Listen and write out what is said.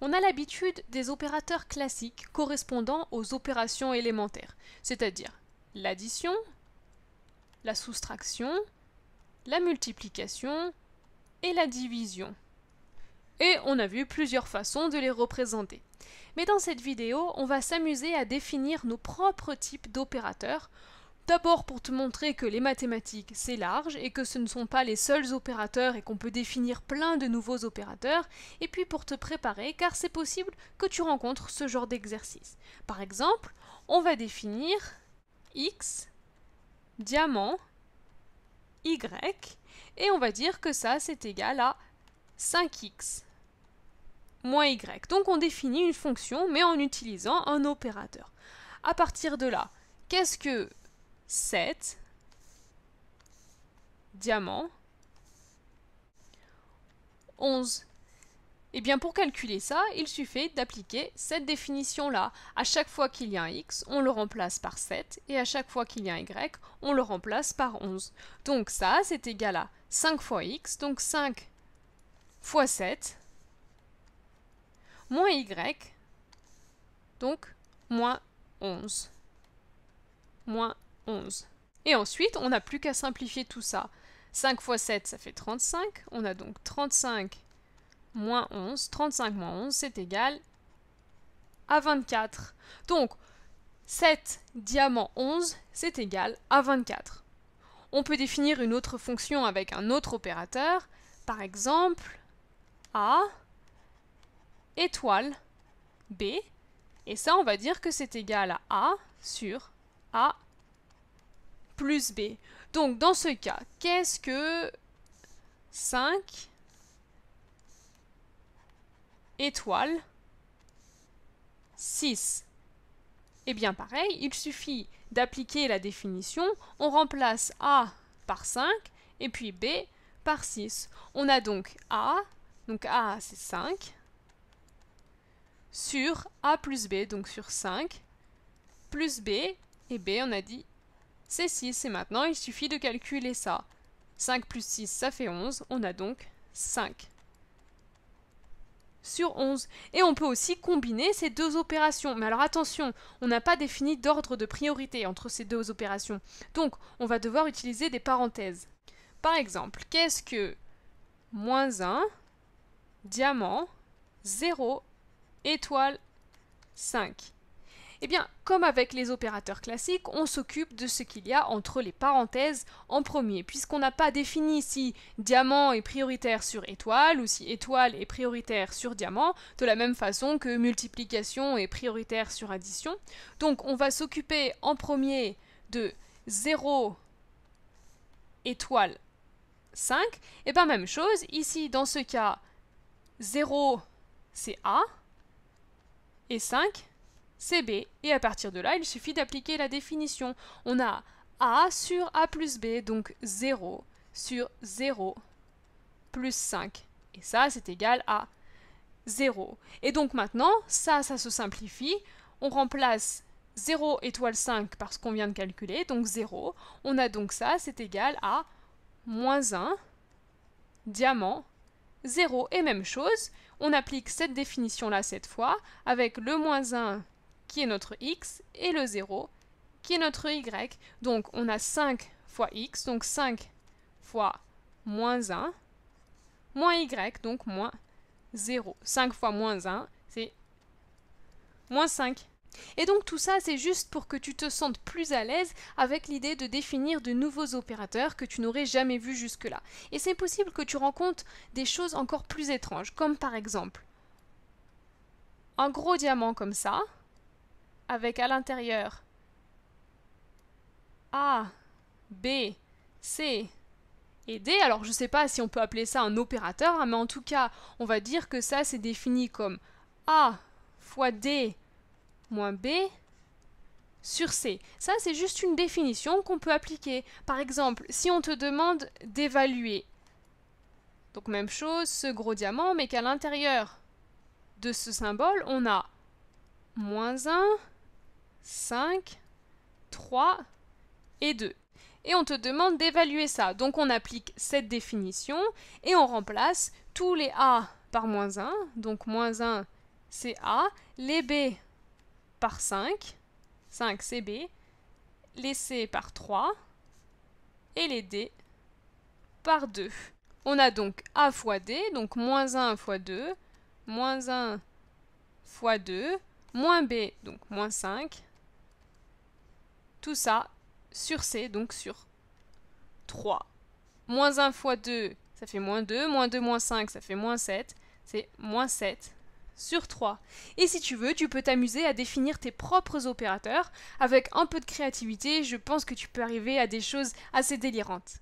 on a l'habitude des opérateurs classiques correspondant aux opérations élémentaires, c'est-à-dire l'addition, la soustraction, la multiplication et la division. Et on a vu plusieurs façons de les représenter. Mais dans cette vidéo, on va s'amuser à définir nos propres types d'opérateurs D'abord pour te montrer que les mathématiques c'est large et que ce ne sont pas les seuls opérateurs et qu'on peut définir plein de nouveaux opérateurs, et puis pour te préparer car c'est possible que tu rencontres ce genre d'exercice. Par exemple, on va définir x diamant y et on va dire que ça c'est égal à 5x moins y. Donc on définit une fonction mais en utilisant un opérateur. À partir de là, qu'est-ce que 7 diamant 11 et eh bien pour calculer ça, il suffit d'appliquer cette définition-là. À chaque fois qu'il y a un x, on le remplace par 7, et à chaque fois qu'il y a un y, on le remplace par 11. Donc ça, c'est égal à 5 fois x, donc 5 fois 7, moins y, donc moins 11. Moins et ensuite, on n'a plus qu'à simplifier tout ça. 5 fois 7, ça fait 35. On a donc 35 moins 11. 35 moins 11, c'est égal à 24. Donc, 7 diamant 11, c'est égal à 24. On peut définir une autre fonction avec un autre opérateur, par exemple A étoile B, et ça on va dire que c'est égal à A sur A plus b. Donc dans ce cas, qu'est-ce que 5 étoiles 6 Eh bien pareil, il suffit d'appliquer la définition, on remplace A par 5 et puis B par 6. On a donc A, donc A c'est 5, sur A plus B, donc sur 5, plus B, et B on a dit c'est 6 et maintenant il suffit de calculer ça. 5 plus 6 ça fait 11, on a donc 5 sur 11. Et on peut aussi combiner ces deux opérations. Mais alors attention, on n'a pas défini d'ordre de priorité entre ces deux opérations. Donc on va devoir utiliser des parenthèses. Par exemple, qu'est-ce que moins 1, diamant, 0, étoile, 5 eh bien, comme avec les opérateurs classiques, on s'occupe de ce qu'il y a entre les parenthèses en premier, puisqu'on n'a pas défini si diamant est prioritaire sur étoile ou si étoile est prioritaire sur diamant, de la même façon que multiplication est prioritaire sur addition. Donc, on va s'occuper en premier de 0 étoile 5. Et eh bien, même chose, ici, dans ce cas, 0 c'est A, et 5 b, et à partir de là, il suffit d'appliquer la définition. On a A sur A plus B, donc 0 sur 0 plus 5. Et ça, c'est égal à 0. Et donc maintenant, ça, ça se simplifie. On remplace 0 étoile 5 par ce qu'on vient de calculer, donc 0. On a donc ça, c'est égal à moins 1, diamant, 0. Et même chose, on applique cette définition-là cette fois, avec le moins 1 qui est notre x, et le 0, qui est notre y. Donc on a 5 fois x, donc 5 fois moins 1, moins y, donc moins 0. 5 fois moins 1, c'est moins 5. Et donc tout ça, c'est juste pour que tu te sentes plus à l'aise avec l'idée de définir de nouveaux opérateurs que tu n'aurais jamais vus jusque-là. Et c'est possible que tu rencontres des choses encore plus étranges, comme par exemple un gros diamant comme ça, avec à l'intérieur A, B, C et D. Alors je ne sais pas si on peut appeler ça un opérateur, hein, mais en tout cas, on va dire que ça c'est défini comme A fois D moins B sur C. Ça, c'est juste une définition qu'on peut appliquer. Par exemple, si on te demande d'évaluer, donc même chose, ce gros diamant, mais qu'à l'intérieur de ce symbole, on a moins 1 5, 3 et 2. Et on te demande d'évaluer ça. Donc on applique cette définition et on remplace tous les A par moins 1. Donc moins 1, c'est A. Les B par 5. 5, c'est B. Les C par 3. Et les D par 2. On a donc A fois D, donc moins 1 fois 2, moins 1 fois 2, moins B, donc moins 5, tout ça sur C, donc sur 3. Moins 1 fois 2, ça fait moins 2. Moins 2 moins 5, ça fait moins 7. C'est moins 7 sur 3. Et si tu veux, tu peux t'amuser à définir tes propres opérateurs. Avec un peu de créativité, je pense que tu peux arriver à des choses assez délirantes.